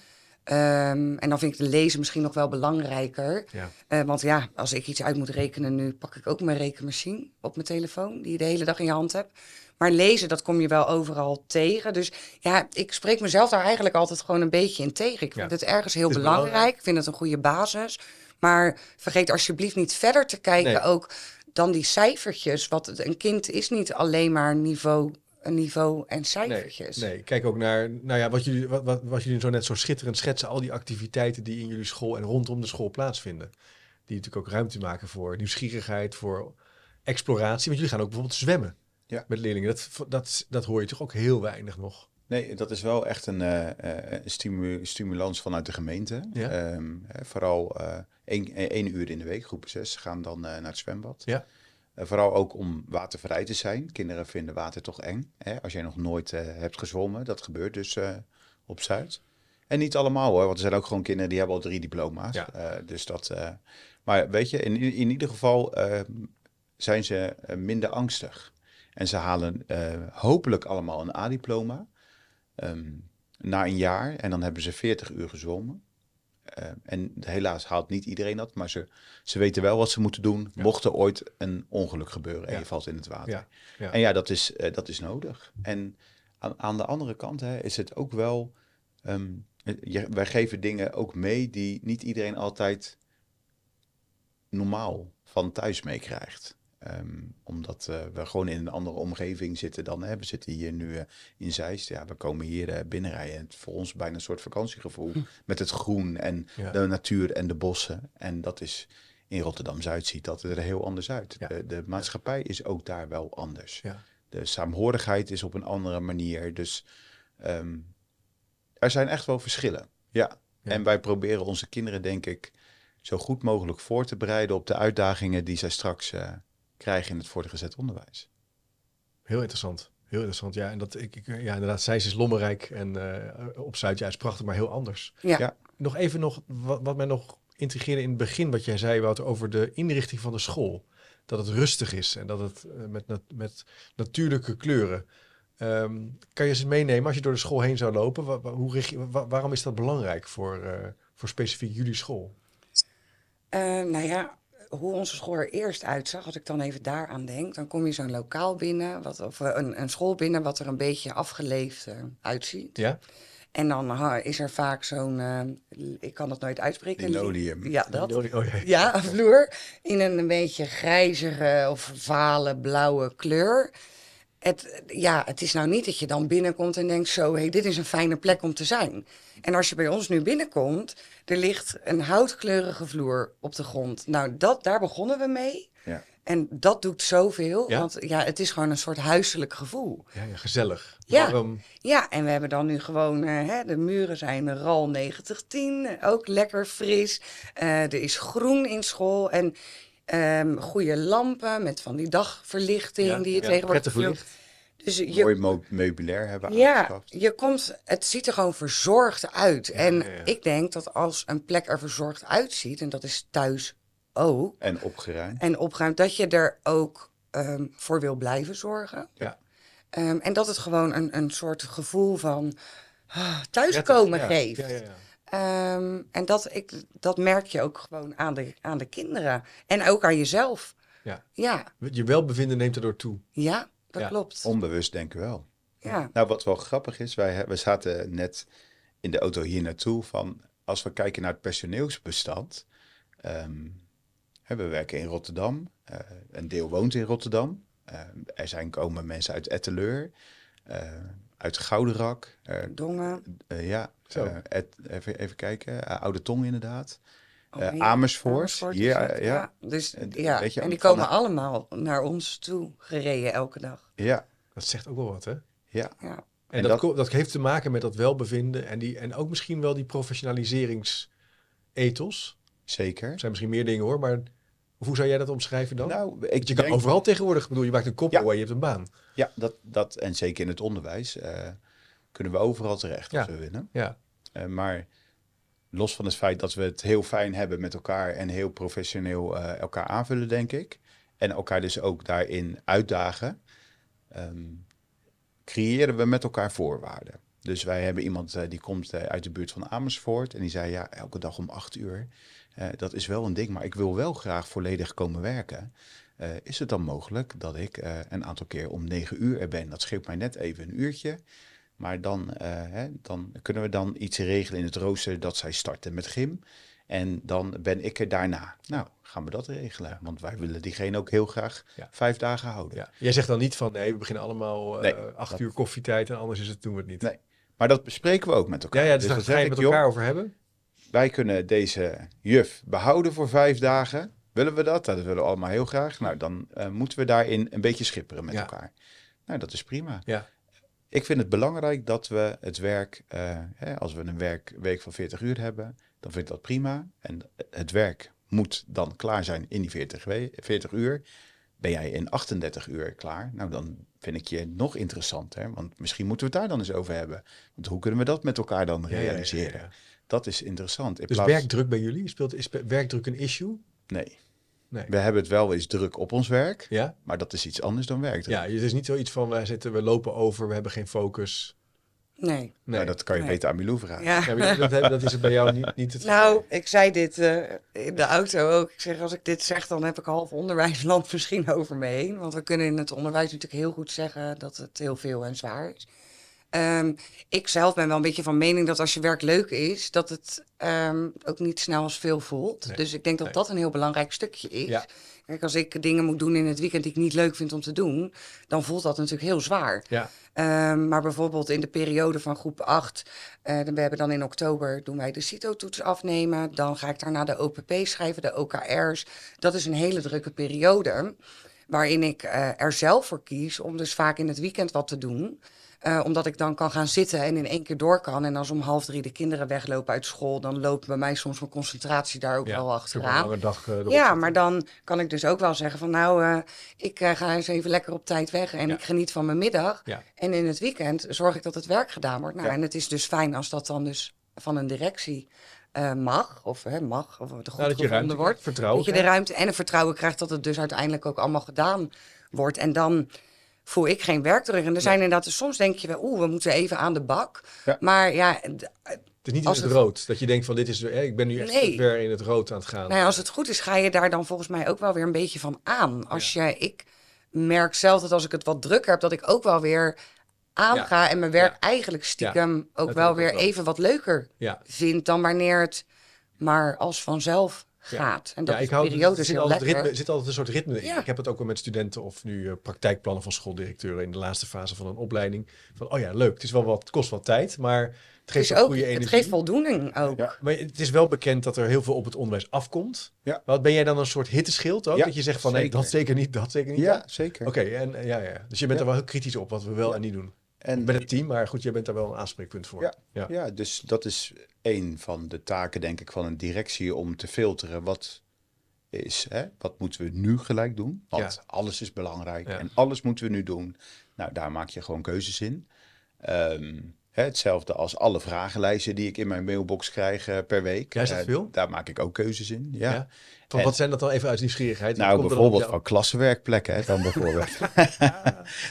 en dan vind ik de lezen misschien nog wel belangrijker. Ja. Eh, want ja, als ik iets uit moet rekenen nu, pak ik ook mijn rekenmachine op mijn telefoon, die je de hele dag in je hand hebt. Maar lezen, dat kom je wel overal tegen. Dus ja, ik spreek mezelf daar eigenlijk altijd gewoon een beetje in tegen. Ik vind het ergens heel belangrijk. Ik vind het een goede basis. Maar vergeet alsjeblieft niet verder te kijken ook dan die cijfertjes. Want een kind is niet alleen maar niveau niveau en cijfertjes. Nee, kijk ook naar nou ja, wat jullie, wat, wat, wat jullie zo net zo schitterend schetsen. Al die activiteiten die in jullie school en rondom de school plaatsvinden. Die natuurlijk ook ruimte maken voor nieuwsgierigheid, voor exploratie. Want jullie gaan ook bijvoorbeeld zwemmen ja. met leerlingen. Dat, dat, dat hoor je toch ook heel weinig nog? Nee, dat is wel echt een, eh, eh, stimulans vanuit de gemeente. Ehm, vooral uh, één, één, uur in de week, groepen zes, gaan dan naar het zwembad. Ja. vooral ook om watervrij te zijn. Kinderen vinden water toch eng. Hè? Als jij nog nooit hebt gezwommen, dat gebeurt dus op Zuid. En niet allemaal hoor, want er zijn ook gewoon kinderen die hebben al drie diploma's. Ja. dus dat, maar weet je, in, in ieder geval ehm, zijn ze minder angstig. En ze halen eh, hopelijk allemaal een A-diploma ehm, na een jaar. En dan hebben ze 40 uur gezwommen. Eh, en helaas haalt niet iedereen dat, maar ze, ze weten wel wat ze moeten doen. Mocht er ooit een ongeluk gebeuren en je valt in het water. En ja, dat is, eh, dat is nodig. En aan, aan de andere kant hè, is het ook wel. Ehm, wij geven dingen ook mee die niet iedereen altijd normaal van thuis meekrijgt. Ehm, omdat eh, we gewoon in een andere omgeving zitten dan. Hè. We zitten hier nu uh, in Zeist. Ja, we komen hier uh, binnenrijden. Het voor ons bijna een soort vakantiegevoel. Hm. Met het groen en de natuur en de bossen. En dat is in Rotterdam-Zuid ziet dat er heel anders uit. De, de, maatschappij is ook daar wel anders. Ja. De saamhorigheid is op een andere manier. Dus ehm, er zijn echt wel verschillen. Ja. En wij proberen onze kinderen, denk ik, zo goed mogelijk voor te bereiden op de uitdagingen die zij straks krijgen in het voortgezet onderwijs. Heel interessant. Heel interessant, ja. En dat ik, ik ja, inderdaad, zij is lommerrijk en uh, op Zuidja is prachtig, maar heel anders. Ja. Nog even nog, wat, wat mij nog intrigeerde in het begin, wat jij zei, Wouter, over de inrichting van de school. Dat het rustig is en dat het eh, met, met natuurlijke kleuren. Ehm, kan je ze meenemen als je door de school heen zou lopen? hoe je, waarom is dat belangrijk voor, eh, voor specifiek jullie school? nou ja, hoe onze school er eerst uitzag, als ik dan even daaraan denk, dan kom je zo'n lokaal binnen, wat, of eh, een, een school binnen, wat er een beetje afgeleefd eh, uitziet. Ja. En dan is er vaak zo'n, eh, ik kan het nooit uitspreken. Linoleum. Ja, dat. Oh, ja. vloer. In een, een beetje grijzere of vale blauwe kleur. Het, ja, het is nou niet dat je dan binnenkomt en denkt zo, hé, hey, dit is een fijne plek om te zijn. En als je bij ons nu binnenkomt, er ligt een houtkleurige vloer op de grond. Nou, dat, daar begonnen we mee. Ja. En dat doet zoveel, want ja, het is gewoon een soort huiselijk gevoel. Ja, ja gezellig. Ja. ja, en we hebben dan nu gewoon, eh, hè, de muren zijn RAL 9010, ook lekker fris. Eh, er is groen in school en um, goede lampen met van die dagverlichting die je tegenwoordig... Prettig dus je, Mooi meubilair hebben ja, aangeschaft. Je komt, het ziet er gewoon verzorgd uit. en ik denk dat als een plek er verzorgd uitziet, en dat is thuis ook. En opgeruimd. En opgeruimd, dat je er ook ehm, voor wil blijven zorgen. Ja. Ehm, en dat het gewoon een, een soort gevoel van ah, thuiskomen geeft. Ja, ja, ja. Ehm, en dat, ik, dat merk je ook gewoon aan de, aan de kinderen. En ook aan jezelf. Ja. ja. Je welbevinden neemt erdoor toe. Ja. Dat klopt. Onbewust denk ik wel. Ja. Nou, wat wel grappig is, wij, we zaten net in de auto hier naartoe van als we kijken naar het personeelsbestand. Ehm, we werken in Rotterdam. Eh, een deel woont in Rotterdam. Eh, er zijn komen mensen uit Etteleur, uh, uit Gouderak. Dongen. ja, Zo. even, even, kijken. Oude Tong inderdaad. Eh, Amersfoort. Eh, ja, ja. Dus, ja. en die komen allemaal naar ons toe gereden elke dag. Ja. Dat zegt ook wel wat, hè? Ja. ja. En, dat, dat, heeft te maken met dat welbevinden en, die, en ook misschien wel die professionaliseringsethos. Zeker. Er zijn misschien meer dingen hoor, maar hoe zou jij dat omschrijven dan? Nou, ik je denk... kan overal tegenwoordig, bedoel, je maakt een koppel ja. je hebt een baan. Ja, dat, dat en zeker in het onderwijs eh, kunnen we overal terecht als we willen. Ja. maar los van het feit dat we het heel fijn hebben met elkaar en heel professioneel eh, elkaar aanvullen, denk ik. En elkaar dus ook daarin uitdagen. Ehm, creëren we met elkaar voorwaarden. Dus wij hebben iemand eh, die komt eh, uit de buurt van Amersfoort. En die zei, ja, elke dag om acht uur. dat is wel een ding, maar ik wil wel graag volledig komen werken. is het dan mogelijk dat ik een aantal keer om negen uur er ben? Dat scheelt mij net even een uurtje. Maar dan, eh, hè, dan kunnen we dan iets regelen in het rooster dat zij starten met gym. En dan ben ik er daarna. Nou, gaan we dat regelen? Want wij willen diegene ook heel graag vijf dagen houden. Ja. Jij zegt dan niet van nee, we beginnen allemaal eh, acht uur koffietijd en anders is het, doen we het niet. Nee, maar dat bespreken we ook met elkaar. Ja, ja dus, dus daar met elkaar over hebben. Wij kunnen deze juf behouden voor vijf dagen. Willen we dat? Dat willen we allemaal heel graag. Nou, dan eh, moeten we daarin een beetje schipperen met elkaar. Nou, dat is prima. Ja. Ik vind het belangrijk dat we het werk, eh, hè, als we een werkweek van 40 uur hebben, dan vind ik dat prima. En het werk moet dan klaar zijn in die 40, uur. Ben jij in 38 uur klaar? Nou, dan vind ik je nog interessanter. Want misschien moeten we het daar dan eens over hebben. Want hoe kunnen we dat met elkaar dan realiseren? dat is interessant. In dus werkdruk bij jullie? Speelt, is werkdruk een issue? Nee. Nee. We hebben het wel eens druk op ons werk, ja? maar dat is iets anders dan werk. Ja, het is niet zoiets van wij eh, zitten, we lopen over, we hebben geen focus. Nee. nee. Nou, dat kan je beter aan Milou vragen. Ja. dat, is het bij jou niet, niet het Nou, ik zei dit eh, in de auto ook. Ik zeg, als ik dit zeg, dan heb ik half onderwijsland misschien over me heen. Want we kunnen in het onderwijs natuurlijk heel goed zeggen dat het heel veel en zwaar is. Um, ik zelf ben wel een beetje van mening dat als je werk leuk is, dat het ehm, ook niet snel als veel voelt. dus ik denk dat dat een heel belangrijk stukje is. Kijk, als ik dingen moet doen in het weekend die ik niet leuk vind om te doen, dan voelt dat natuurlijk heel zwaar. Ja. Ehm, maar bijvoorbeeld in de periode van groep 8, uh, eh, we hebben dan in oktober doen wij de CITO-toets afnemen. Dan ga ik daarna de OPP schrijven, de OKR's. Dat is een hele drukke periode waarin ik eh, er zelf voor kies om dus vaak in het weekend wat te doen. Eh, omdat ik dan kan gaan zitten en in één keer door kan. En als om half drie de kinderen weglopen uit school, dan loopt bij mij soms mijn concentratie daar ook wel achteraan. Eh, ja, maar dan kan ik dus ook wel zeggen van nou, eh, ik ga eens even lekker op tijd weg en ik geniet van mijn middag. Ja. En in het weekend zorg ik dat het werk gedaan wordt. Nou, en het is dus fijn als dat dan dus van een directie mag, of hè, mag, of de goed nou, gevonden wordt. Vertrouwen dat je de ruimte en een vertrouwen krijgt dat het dus uiteindelijk ook allemaal gedaan wordt. En dan voel ik geen werk terug. En er zijn inderdaad, dus soms denk je wel, oeh, we moeten even aan de bak. Maar ja, het is niet als in het, rood. Dat je denkt van dit is, hè, ik ben nu echt nee. ver in het rood aan het gaan. Nou als het goed is, ga je daar dan volgens mij ook wel weer een beetje van aan. Als je, ik merk zelf dat als ik het wat drukker heb, dat ik ook wel weer aanga ga en mijn werk eigenlijk stiekem ook wel weer even wat leuker vind dan wanneer het maar als vanzelf gaat. En dat ja, ik hou, periode zit altijd, ritme, zit altijd een soort ritme in. Ja. Ik heb het ook wel met studenten of nu eh, praktijkplannen van schooldirecteuren in de laatste fase van een opleiding. Van oh ja, leuk. Het is wel wat, kost wat tijd, maar het geeft het ook, goede energie. Het geeft voldoening ook. Ja. Maar het is wel bekend dat er heel veel op het onderwijs afkomt. Ja. Wat ben jij dan een soort hitteschild ook? dat je zegt van nee, dat zeker niet, dat zeker niet. Ja, zeker. Oké, en eh, ja, ja. Dus je bent er wel heel kritisch op wat we wel en niet doen. En met het team, maar goed, jij bent daar wel een aanspreekpunt voor. ja. ja dus dat is een van de taken, denk ik, van een directie om te filteren wat is, hè, wat moeten we nu gelijk doen? Want alles is belangrijk en alles moeten we nu doen. Nou, daar maak je gewoon keuzes in. Ehm, hè, hetzelfde als alle vragenlijsten die ik in mijn mailbox krijg eh, per week. Eh, veel? Daar maak ik ook keuzes in, ja. wat zijn dat dan even uit nieuwsgierigheid? Nou, bijvoorbeeld van klassenwerkplekken, hè, dan bijvoorbeeld.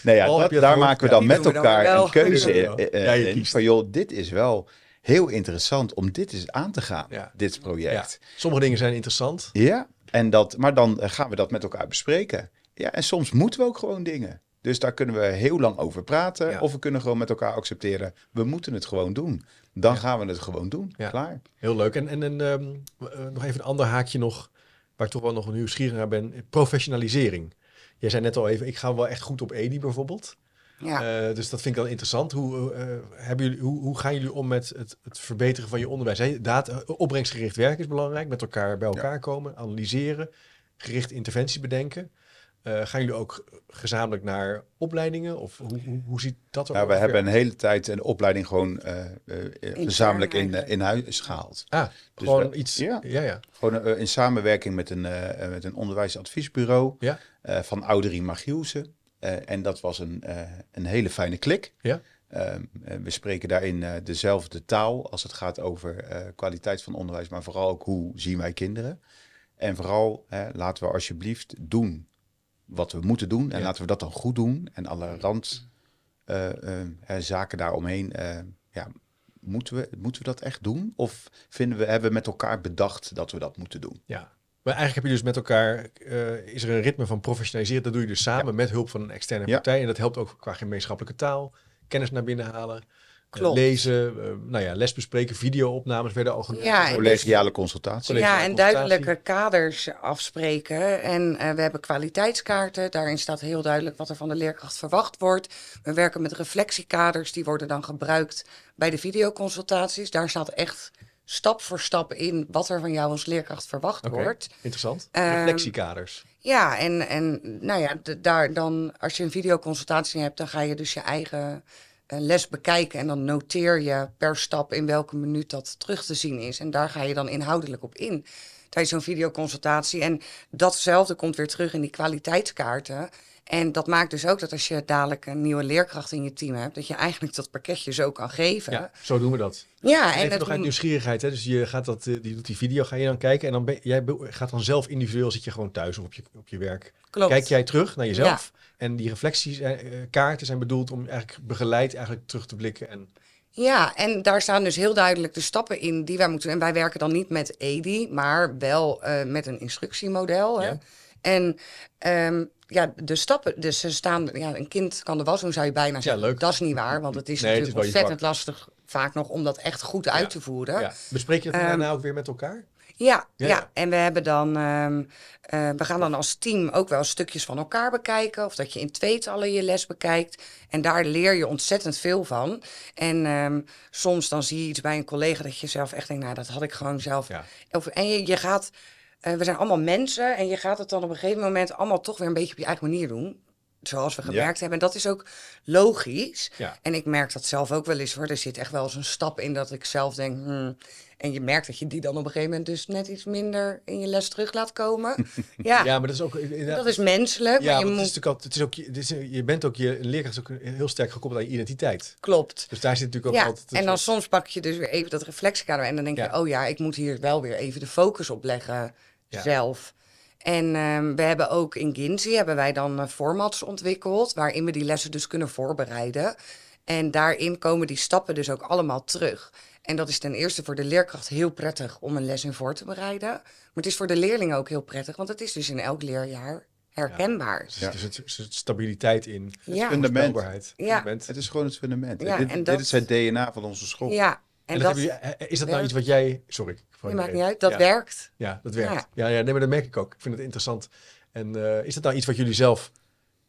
nee, nou ja, daar maken we dan met nou elkaar een keuze in. Eh, van joh, dit is wel heel interessant om dit eens aan te gaan, ja. dit project. Sommige dingen zijn interessant. Ja, en dat, maar dan eh, gaan we dat met elkaar bespreken. Ja, en soms moeten we ook gewoon dingen. Dus daar kunnen we heel lang over praten. Of we kunnen gewoon met elkaar accepteren. We moeten het gewoon doen. Dan gaan we het gewoon doen. Ja. Klaar. Heel leuk. En, en, ehm, eh, nog even een ander haakje nog. Waar ik toch wel nog een nieuwsgierig naar ben. Professionalisering. Jij zei net al even, ik ga wel echt goed op Edi bijvoorbeeld. Ja. Eh, dus dat vind ik wel interessant. Hoe, eh, hebben jullie, hoe, hoe gaan jullie om met het, het verbeteren van je onderwijs? Eh, opbrengstgericht werk is belangrijk. Met elkaar bij elkaar komen, analyseren, gericht interventie bedenken. gaan jullie ook gezamenlijk naar opleidingen? Of hoe, hoe, ziet dat eruit? Nou, ja, we hebben een hele tijd een opleiding gewoon gezamenlijk in, in huis gehaald. Ah, dus gewoon iets... Ja, ja, ja. gewoon in samenwerking met een, met een onderwijsadviesbureau van Ouderie Magielsen. Eh, en dat was een, eh, een hele fijne klik. Ja. Ehm, eh, we spreken daarin dezelfde taal als het gaat over kwaliteit van onderwijs, maar vooral ook hoe zien wij kinderen. En vooral laten we alsjeblieft doen wat we moeten doen en laten we dat dan goed doen. En alle randzaken uh, daaromheen, ja, moeten, we, moeten we dat echt doen? Of vinden we, hebben we met elkaar bedacht dat we dat moeten doen? Ja, maar eigenlijk heb je dus met elkaar, eh, is er een ritme van professionaliseren. Dat doe je dus samen met hulp van een externe partij. En dat helpt ook qua gemeenschappelijke taal, kennis naar binnen halen. Eh, Klopt. lezen, eh, nou ja, lesbespreken, videoopnames werden al genoemd. Ja, dus collegiale consultatie. ja, en duidelijke kaders afspreken. En we hebben kwaliteitskaarten. Daarin staat heel duidelijk wat er van de leerkracht verwacht wordt. We werken met reflectiekaders, die worden dan gebruikt bij de videoconsultaties. Daar staat echt stap voor stap in wat er van jou als leerkracht verwacht wordt. Interessant. Ehm, Reflectiekaders. Ja, en, en nou ja, daar dan, als je een videoconsultatie hebt, dan ga je dus je eigen eh, les bekijken. En dan noteer je per stap in welke minuut dat terug te zien is. En daar ga je dan inhoudelijk op in tijdens zo'n videoconsultatie. En datzelfde komt weer terug in die kwaliteitskaarten. En dat maakt dus ook dat als je dadelijk een nieuwe leerkracht in je team hebt, dat je eigenlijk dat pakketje zo kan geven. Ja, zo doen we dat. Ja, en, dat dat nog uit nieuwsgierigheid. Hè? Dus je gaat dat, eh, die doet die video, ga je dan kijken. En dan ben, jij gaat dan zelf individueel, zit je gewoon thuis of op je, op je werk. Klopt. Kijk jij terug naar jezelf. Ja. En die reflectiekaarten eh, eh, zijn bedoeld om eigenlijk begeleid eigenlijk terug te blikken. En... Ja, en daar staan dus heel duidelijk de stappen in die wij moeten. En wij werken dan niet met EDI, maar wel met een instructiemodel. Hè? Ja. En ehm, ja, de stappen, dus ze staan, ja, een kind kan de was doen, zou je bijna Ja, leuk. Dat is niet waar, want het is nee, natuurlijk het is ontzettend lastig vaak nog om dat echt goed uit te voeren. Ja. Bespreek je het ehm, daarna ook weer met elkaar? Ja, ja, en we hebben dan, ehm, eh, we gaan dan als team ook wel stukjes van elkaar bekijken. Of dat je in tweetallen je les bekijkt. En daar leer je ontzettend veel van. En soms dan zie je iets bij een collega dat je zelf echt denkt, nou dat had ik gewoon zelf. Of, en je, je gaat eh, we zijn allemaal mensen en je gaat het dan op een gegeven moment allemaal toch weer een beetje op je eigen manier doen. Zoals we gemerkt hebben. En dat is ook logisch. En ik merk dat zelf ook wel eens hoor. Er zit echt wel eens een stap in dat ik zelf denk. Hmm. en je merkt dat je die dan op een gegeven moment dus net iets minder in je les terug laat komen. ja, ja maar dat is ook. Eh, dat is menselijk. Ja, je moet... het is natuurlijk het is ook, je bent ook je leerkracht is ook heel sterk gekoppeld aan je identiteit. Klopt. Dus daar zit natuurlijk ook ja, altijd. En dan soms pak je dus weer even dat reflexkader en dan denk je, oh ja, ik moet hier wel weer even de focus op leggen zelf. En ehm, we hebben ook in Ginzi hebben wij dan eh, formats ontwikkeld waarin we die lessen dus kunnen voorbereiden. En daarin komen die stappen dus ook allemaal terug. En dat is ten eerste voor de leerkracht heel prettig om een les in voor te bereiden. Maar het is voor de leerlingen ook heel prettig, want het is dus in elk leerjaar herkenbaar. Ja. ja. Dus het, stabiliteit in, het fundament. Ja. Het is gewoon het fundament. Ja, dit, dit is het DNA van onze school. Ja, en, dat, is dat nou iets wat jij... Sorry. Dat maakt niet uit. Dat werkt. Ja, dat werkt. Ja. Ja, nee, maar dat merk ik ook. Ik vind het interessant. En eh, is dat nou iets wat jullie zelf...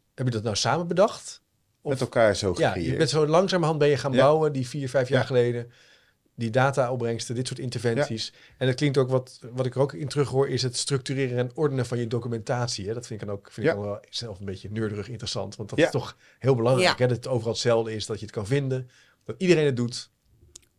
hebben? je dat nou samen bedacht? Of, met elkaar zo gecreëerd. Ja, je bent zo langzamerhand ben je gaan bouwen, die vier, vijf jaar geleden. Die data opbrengsten, dit soort interventies. En dat klinkt ook, wat, wat ik er ook in terug hoor, is het structureren en ordenen van je documentatie. Hè? Dat vind ik dan ook vind ik wel zelf een beetje neurderig interessant. Want dat is toch heel belangrijk. Hè? Dat het overal hetzelfde is, dat je het kan vinden. Dat iedereen het doet.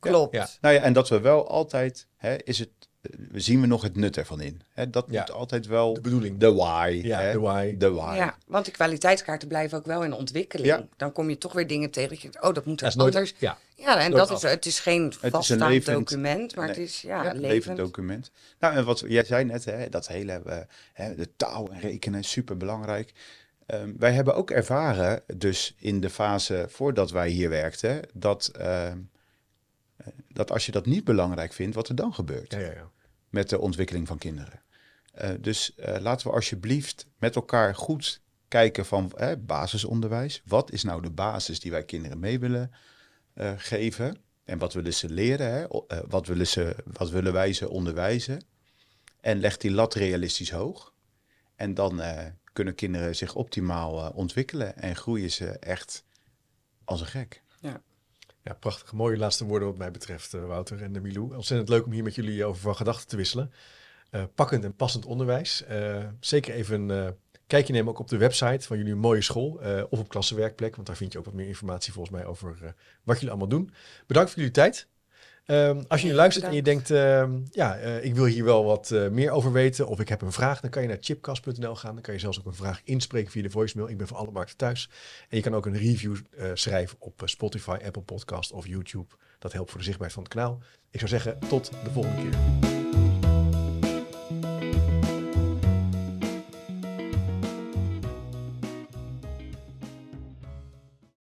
Klopt. Ja. Nou ja, en dat we wel altijd, hè, is het, eh, zien we nog het nut ervan in. Hè, dat moet altijd wel... De bedoeling. De why. Ja, hè, de why. De why. Ja, want de kwaliteitskaarten blijven ook wel in ontwikkeling. Dan kom je toch weer dingen tegen dat je oh, dat moet er anders. ja, en dat is, het is geen vaststaand document, maar het is ja, ja document. Nou, en wat jij zei net, hè, dat hele eh, hè, de taal en rekenen is super belangrijk. Ehm, wij hebben ook ervaren, dus in de fase voordat wij hier werkten, dat ehm, dat als je dat niet belangrijk vindt, wat er dan gebeurt ja, ja, ja. met de ontwikkeling van kinderen. Eh, dus eh, laten we alsjeblieft met elkaar goed kijken van basisonderwijs. Wat is nou de basis die wij kinderen mee willen eh, geven? En wat willen ze leren? Hè? wat, willen ze, wat willen wij ze onderwijzen? En leg die lat realistisch hoog. En dan kunnen kinderen zich optimaal ontwikkelen en groeien ze echt als een gek. Ja, prachtig. Mooie laatste woorden wat mij betreft, eh, Wouter en de Milou. Ontzettend leuk om hier met jullie over van gedachten te wisselen. Uh, pakkend en passend onderwijs. Eh, zeker even een kijkje nemen ook op de website van jullie mooie school. of op klassenwerkplek, want daar vind je ook wat meer informatie volgens mij over wat jullie allemaal doen. Bedankt voor jullie tijd. Ehm, als je nu luistert en je denkt, ehm, ja, eh, ik wil hier wel wat eh, meer over weten of ik heb een vraag, dan kan je naar chipcast.nl gaan. Dan kan je zelfs ook een vraag inspreken via de voicemail. Ik ben voor alle markten thuis. En je kan ook een review eh, schrijven op Spotify, Apple Podcast of YouTube. Dat helpt voor de zichtbaarheid van het kanaal. Ik zou zeggen, tot de volgende keer.